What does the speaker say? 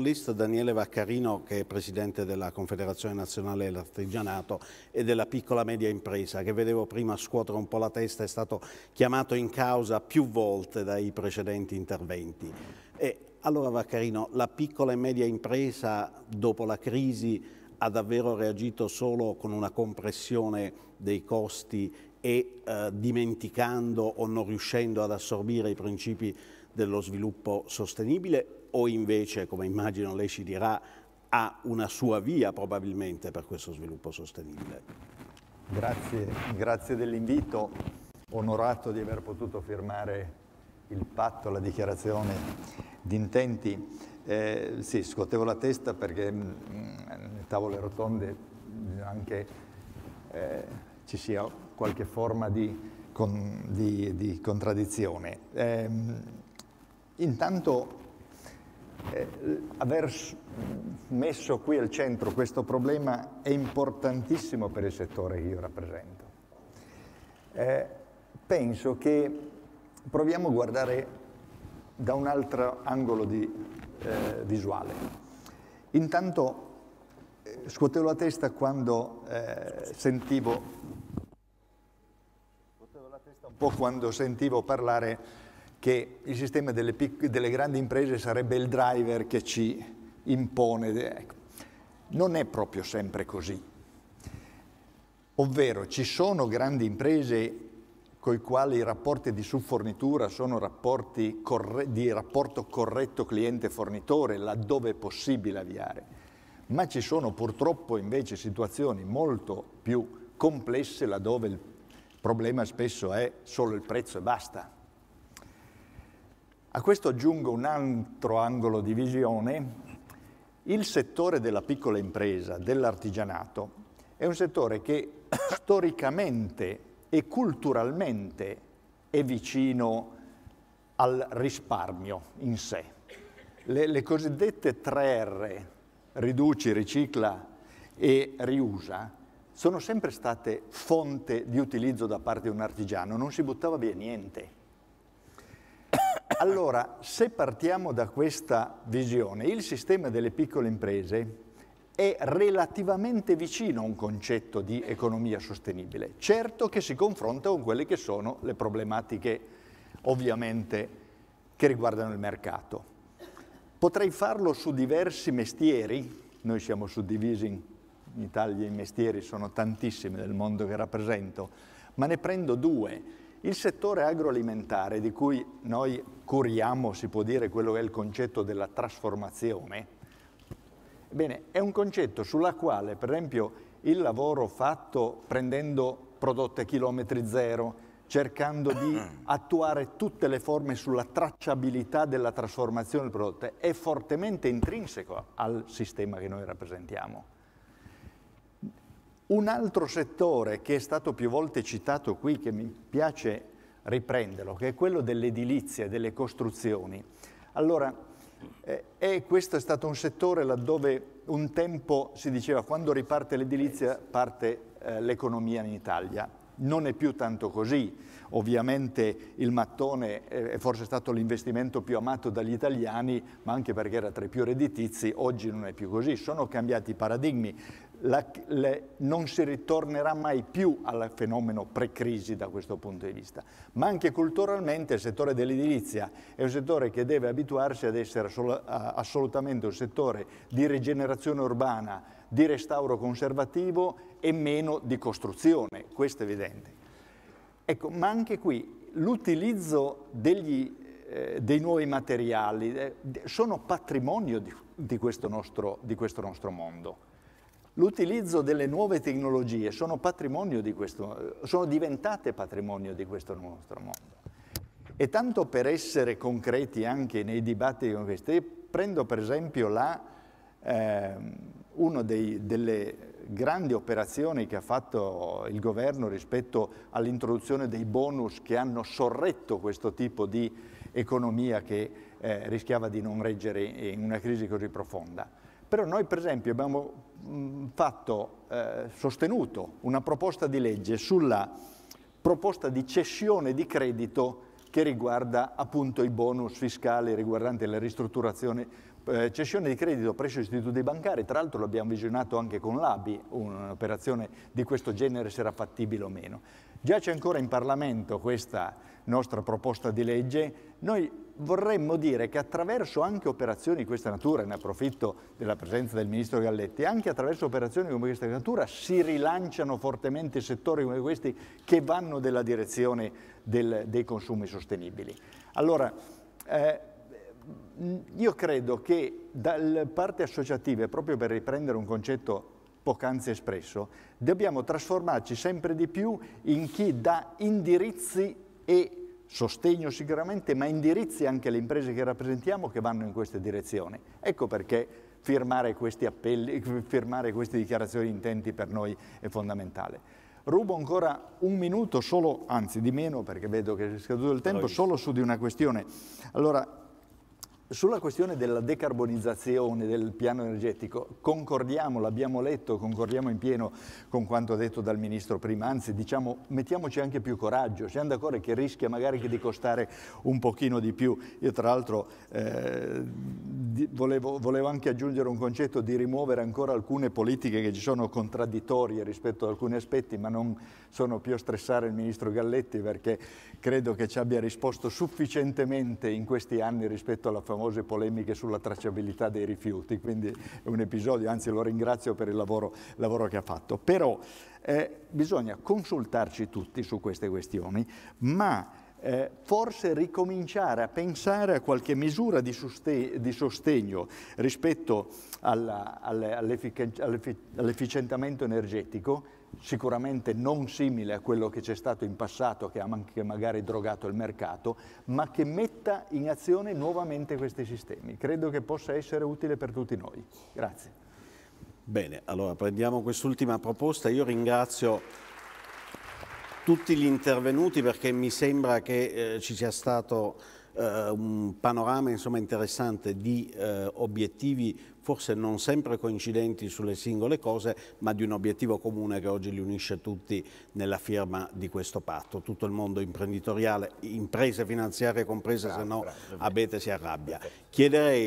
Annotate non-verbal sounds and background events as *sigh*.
L'ist Daniele Vaccarino che è presidente della Confederazione Nazionale dell'Artigianato e della piccola media impresa che vedevo prima scuotere un po' la testa è stato chiamato in causa più volte dai precedenti interventi. E allora Vaccarino, la piccola e media impresa dopo la crisi ha davvero reagito solo con una compressione dei costi e eh, dimenticando o non riuscendo ad assorbire i principi dello sviluppo sostenibile o invece, come immagino lei ci dirà, ha una sua via probabilmente per questo sviluppo sostenibile? Grazie, grazie dell'invito, onorato di aver potuto firmare il patto, la dichiarazione di intenti. Eh, sì, scuotevo la testa perché nelle mm, mm, tavole rotonde anche eh, ci sia qualche forma di, con, di, di contraddizione. Eh, Intanto eh, aver messo qui al centro questo problema è importantissimo per il settore che io rappresento. Eh, penso che proviamo a guardare da un altro angolo di, eh, visuale. Intanto eh, scuotevo la testa quando eh, sentivo un po' quando sentivo parlare che il sistema delle, delle grandi imprese sarebbe il driver che ci impone. Ecco. Non è proprio sempre così. Ovvero ci sono grandi imprese con i quali i rapporti di subfornitura sono rapporti di rapporto corretto cliente-fornitore, laddove è possibile avviare. Ma ci sono purtroppo invece situazioni molto più complesse laddove il problema spesso è solo il prezzo e basta. A questo aggiungo un altro angolo di visione. Il settore della piccola impresa, dell'artigianato, è un settore che *coughs* storicamente e culturalmente è vicino al risparmio in sé. Le, le cosiddette 3R, riduci, ricicla e riusa, sono sempre state fonte di utilizzo da parte di un artigiano, non si buttava via niente allora, se partiamo da questa visione, il sistema delle piccole imprese è relativamente vicino a un concetto di economia sostenibile, certo che si confronta con quelle che sono le problematiche ovviamente che riguardano il mercato. Potrei farlo su diversi mestieri, noi siamo suddivisi in Italia, i mestieri sono tantissimi nel mondo che rappresento, ma ne prendo due il settore agroalimentare, di cui noi curiamo, si può dire, quello che è il concetto della trasformazione, bene, è un concetto sulla quale, per esempio, il lavoro fatto prendendo prodotti a chilometri zero, cercando di *coughs* attuare tutte le forme sulla tracciabilità della trasformazione del prodotto, è fortemente intrinseco al sistema che noi rappresentiamo. Un altro settore che è stato più volte citato qui, che mi piace riprenderlo, che è quello dell'edilizia, e delle costruzioni. Allora, eh, questo è stato un settore laddove un tempo si diceva quando riparte l'edilizia parte eh, l'economia in Italia non è più tanto così. Ovviamente il mattone eh, è forse stato l'investimento più amato dagli italiani, ma anche perché era tra i più redditizi, oggi non è più così. Sono cambiati i paradigmi. La, le, non si ritornerà mai più al fenomeno pre-crisi da questo punto di vista, ma anche culturalmente il settore dell'edilizia è un settore che deve abituarsi ad essere assolutamente un settore di rigenerazione urbana, di restauro conservativo e meno di costruzione, questo è evidente. Ecco, ma anche qui l'utilizzo eh, dei nuovi materiali eh, sono patrimonio di, di, questo nostro, di questo nostro mondo. L'utilizzo delle nuove tecnologie sono, questo, eh, sono, diventate patrimonio di questo nostro mondo. E tanto per essere concreti anche nei dibattiti con questi, prendo per esempio la, eh, una delle grandi operazioni che ha fatto il governo rispetto all'introduzione dei bonus che hanno sorretto questo tipo di economia che eh, rischiava di non reggere in una crisi così profonda. Però noi per esempio abbiamo mm, fatto, eh, sostenuto una proposta di legge sulla proposta di cessione di credito che riguarda appunto i bonus fiscali riguardanti la ristrutturazione eh, cessione di credito presso istituti bancari, tra l'altro l'abbiamo visionato anche con l'ABI, un'operazione di questo genere se era fattibile o meno. Giace ancora in Parlamento questa nostra proposta di legge, noi vorremmo dire che attraverso anche operazioni di questa natura, ne approfitto della presenza del Ministro Galletti, anche attraverso operazioni come questa natura si rilanciano fortemente settori come questi che vanno nella direzione del, dei consumi sostenibili. Allora, eh, io credo che dalle parti associative, proprio per riprendere un concetto poc'anzi espresso, dobbiamo trasformarci sempre di più in chi dà indirizzi e sostegno sicuramente, ma indirizzi anche alle imprese che rappresentiamo che vanno in queste direzioni. Ecco perché firmare questi appelli, firmare queste dichiarazioni di intenti per noi è fondamentale. Rubo ancora un minuto, solo, anzi di meno perché vedo che è scaduto il tempo, solo su di una questione. Allora, sulla questione della decarbonizzazione del piano energetico, concordiamo, l'abbiamo letto, concordiamo in pieno con quanto detto dal Ministro prima, anzi diciamo mettiamoci anche più coraggio, siamo d'accordo che rischia magari che di costare un pochino di più. Io tra l'altro eh, di, volevo, volevo, anche aggiungere un concetto di rimuovere ancora alcune politiche che ci sono contraddittorie rispetto ad alcuni aspetti, ma non sono più a stressare il Ministro Galletti perché credo che ci abbia risposto sufficientemente in questi anni rispetto alle famose polemiche sulla tracciabilità dei rifiuti, quindi è un episodio, anzi lo ringrazio per il lavoro, lavoro che ha fatto. Però eh, bisogna consultarci tutti su queste questioni, ma eh, forse ricominciare a pensare a qualche misura di, soste- di sostegno rispetto alla, alla, all'effic- all'efficientamento energetico, sicuramente non simile a quello che c'è stato in passato, che ha anche magari drogato il mercato, ma che metta in azione nuovamente questi sistemi. Credo che possa essere utile per tutti noi. Grazie. Bene, allora prendiamo quest'ultima proposta. Io ringrazio tutti gli intervenuti perché mi sembra che eh, ci sia stato eh, un panorama insomma, interessante di eh, obiettivi forse non sempre coincidenti sulle singole cose ma di un obiettivo comune che oggi li unisce tutti nella firma di questo patto tutto il mondo imprenditoriale imprese finanziarie comprese se no bravo, Abete si arrabbia chiederei